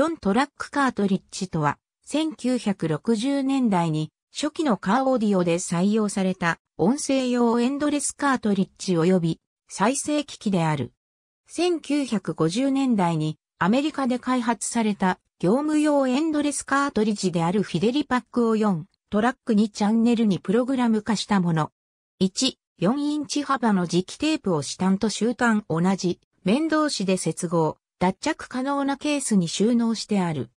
4トラックカートリッジとは、1960年代に初期のカーオーディオで採用された音声用エンドレスカートリッジ及び再生機器である。1950年代にアメリカで開発された業務用エンドレスカートリッジであるフィデリパックを4トラック2チャンネルにプログラム化したもの。1、4インチ幅の磁気テープを下端と終端同じ面同士で接合。脱着可能なケースに収納してある。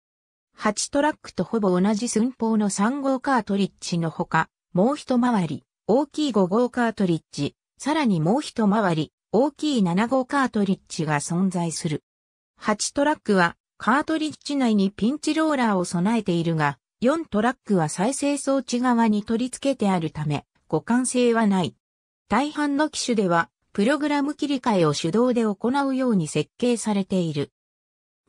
8トラックとほぼ同じ寸法の3号カートリッジのほか、もう一回り、大きい5号カートリッジ、さらにもう一回り、大きい7号カートリッジが存在する。8トラックは、カートリッジ内にピンチローラーを備えているが、4トラックは再生装置側に取り付けてあるため、互換性はない。大半の機種では、プログラム切り替えを手動で行うように設計されている。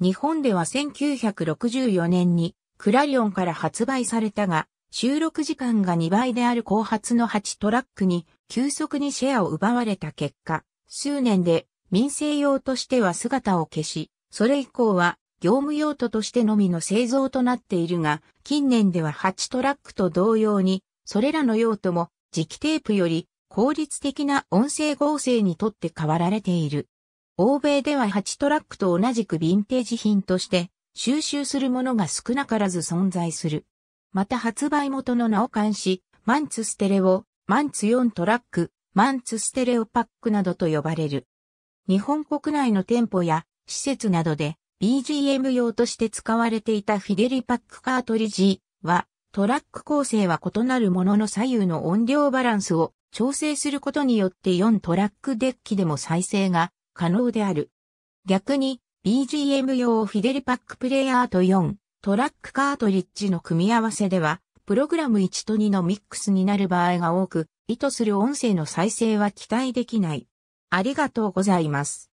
日本では1964年にクラリオンから発売されたが、収録時間が2倍である後発の8トラックに急速にシェアを奪われた結果、数年で民生用としては姿を消し、それ以降は業務用途としてのみの製造となっているが、近年では8トラックと同様に、それらの用途も磁気テープより効率的な音声合成にとって変わられている。欧米では8トラックと同じくヴィンテージ品として収集するものが少なからず存在する。また発売元の名を冠し、マンツステレオ、マンツ4トラック、マンツステレオパックなどと呼ばれる。日本国内の店舗や施設などで BGM 用として使われていたフィデリパックカートリッジはトラック構成は異なるものの左右の音量バランスを調整することによって4トラックデッキでも再生が可能である。逆に BGM 用フィデルパックプレイヤーと4トラックカートリッジの組み合わせでは、プログラム1と2のミックスになる場合が多く、意図する音声の再生は期待できない。ありがとうございます。